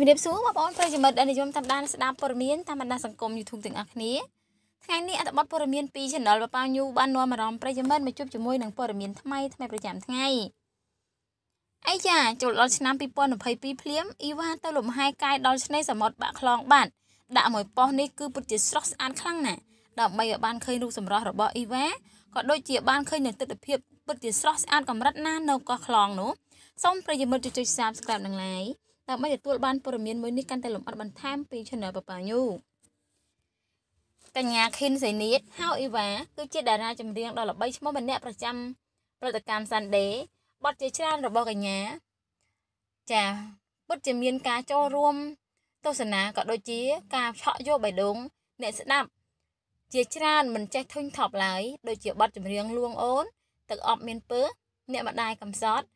ជំរាបសួរបងប្អូនប្រិយមិត្តដែលនិយមតាមដានស្ដាប់ព័ត៌មានតាមបណ្ដាសង្គម YouTube ទាំងអស់គ្នាថ្ងៃនេះអត្ថបទព័ត៌មានពី Channel ប៉ប៉ាញូបាននាំអារម្មណ៍ប្រិយមិត្តមកជួបជាមួយនឹងព័ត៌មានថ្មីថ្មីប្រចាំថ្ងៃអាយ៉ាចូលដល់ឆ្នាំ2022ភ្លាមអ៊ីវ៉ាទៅលំហែកាយដល់ឆ្នេរសមុទ្របាក់ខ្លងបាត់ដាក់មួយប៉ុស្នេះគឺពិតជាស្រស់ស្អាតខ្លាំងណាស់ដើម្បីឲ្យបានឃើញរូបសម្រស់របស់អ៊ីវ៉ាក៏ដូចជាបានឃើញនូវទស្សនវិជ្ជាពិតជាស្រស់ស្អាតកម្រិតណានៅកោះខ្លងនោះសូមប្រិយមិត្តជួយ Subscribe និង Like ដើម្បីទទួលបានព័ត៌មានមួយនេះកាន់តែលម្អិតបន្ថែមពី Channel ប៉ាប៉ាញូកញ្ញាខិនសេនីតហៅអ៊ីវ៉ាគឺជាតារាចម្រៀងដ៏ល្បីឈ្មោះម្នាក់ប្រចាំព្រឹត្តិការណ៍ Sunday បទជាច្រើនរបស់កញ្ញាចាពិតជាមានការចូលរួមទស្សនាក៏ដូចជា ការឆក់យកបេះដូងអ្នកស្ដាប់ ជាច្រើនមិនចេះធុញថប់ឡើយដូចជាបទចម្រៀងលួងអូនទឹកអប់មានពើអ្នកម្ដាយកំសត់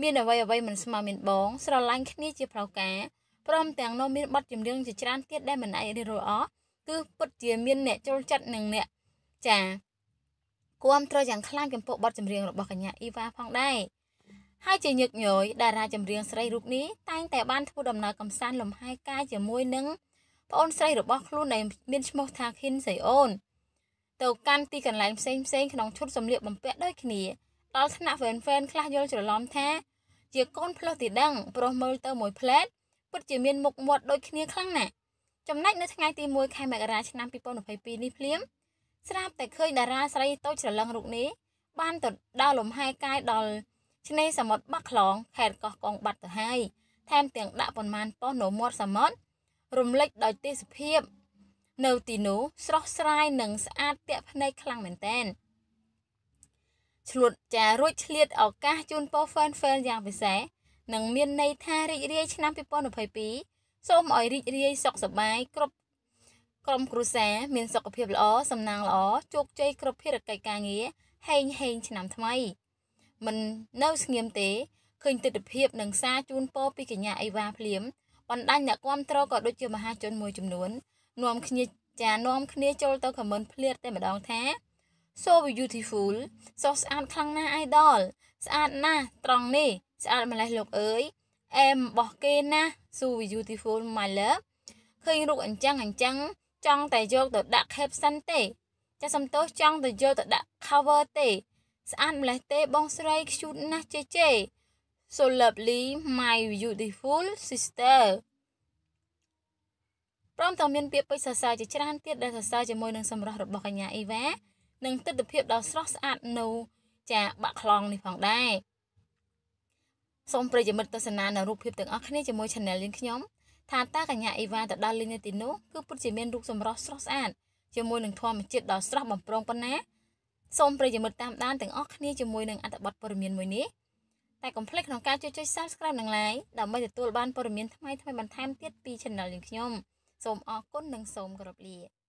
មានអ្វីអ្វីមិនស្មើមានបង ស្រឡាញ់គ្នាជាប្រការព្រមទាំងនោះមានបទចម្រៀងជាច្រើនទៀតដែលមិនអាចរិះរអគឺពិតជាមានអ្នកចូលចិត្តនិងអ្នកចាគួមត្រូវយ៉ាងខ្លាំងចំពោះបទចម្រៀងរបស់កញ្ញាអ៊ីវ៉ាផងដែរហើយជាញឹកញយតារាចម្រៀងស្រីរូបនេះតែងតែបានធ្វើដំណើរកំសាន្តលំហែកាយជាមួយនឹងប្អូនស្រីរបស់ខ្លួនដែលមានឈ្មោះថាខិនសៃអូនទៅកាន់ទីកន្លែងផ្សេងផ្សេងក្នុងឈុតសម្លៀកបំពាក់ដូចគ្នាដល់ថ្នាក់ fan fan ខ្លះយល់ច្រឡំថាជាកូនផ្លោះទីដឹងប្រុសមើលទៅមួយផ្លែតពិតជាមានមុខមាត់ដូចគ្នាខ្លាំងណាស់ចំណែកនៅថ្ងៃទី1ខែមករាឆ្នាំ2022នេះភ្លាម ស្រាប់តែឃើញតារាស្រីតូចច្រឡឹងរូបនេះបានទៅដល់លំហែកាយដល់ឆ្នេរសមុទ្របាក់ខ្លងខេត្តកោះកុងបាត់ទៅហើយថែមទាំងដាក់ប៉ុន្មានប៉ុស្តិ៍នៅមាត់សមុទ្ររំលេចដោយទេសភាពនៅទីនោះស្រស់ស្រាយនិងស្អាតទាក់ភ្នែកខ្លាំងមែនទែន។ឆ្លួតចារួចឆ្លៀតឱកាសជូនប៉ុស្តិ៍ Fanfare យ៉ាងពិសេសនិងមានន័យថារីករាយឆ្នាំ2022សូមឲ្យរីករាយសុខសប្បាយគ្រប់ក្រុមគ្រួសារមានសុខភាពល្អសំណាងល្អជោគជ័យគ្រប់ភារកិច្ចការងារហេងហេងឆ្នាំថ្មីមិននៅស្ងៀមទេឃើញទិដ្ឋភាពនិងសារជូនពរពីកញ្ញាអេវ៉ាភ្លាមបណ្ដាញអ្នកគ្រប់គ្រងក៏ដូចជាមហាជនមួយចំនួននាំគ្នាចានាំគ្នាចូលទៅខមមិនភ្លាតតែម្ដងថា so beautiful សោះស្អាតខ្លាំងណាស់ idol ស្អាតណាស់ត្រង់នេះស្អាតម្លេះលោកអើយអែមរបស់គេណាស់ so beautiful my love ឃើញរូបអញ្ចឹងអញ្ចឹង ចង់តែយកទៅដាក់ caption ទេចាសំទោសចង់ទៅយកទៅដាក់ cover ទេ ស្អាតម្លេះទេបងស្រីខ្ជូតណាស់ចេចេ so lovely my beautiful sister ព្រមទាំងមានពាក្យពេចន៍សរសើរជាច្រើនទៀតដែលសរសើរជាមួយនឹងសម្រស់របស់កញ្ញាអ៊ីវ៉ានិងទិដ្ឋភាពដ៏ស្រស់ស្អាតនៅចាបាក់ខ្លងនេះផងដែរសូមប្រិយមិត្តទស្សនានៅរូបភាពទាំងអស់គ្នាជាមួយ Channel យើងខ្ញុំថាតាកញ្ញាអ៊ីវ៉ាទៅដល់លេងនៅទីនោះគឺពិតជាមានរូបសម្រស់ស្រស់ស្អាតជាមួយនឹងធម្មជាតិដ៏ស្រស់បំព្រងប៉ុណ្ណាសូមប្រិយមិត្តតាមដានទាំងអស់គ្នាជាមួយនឹងអត្ថបទព័ត៌មានមួយនេះតែកុំភ្លេចក្នុងការជួយចុច Subscribe និង Like ដើម្បីទទួលបានព័ត៌មានថ្មីៗបន្ថែមទៀតពី Channel យើងខ្ញុំសូមអរគុណនិងសូមគោរពលា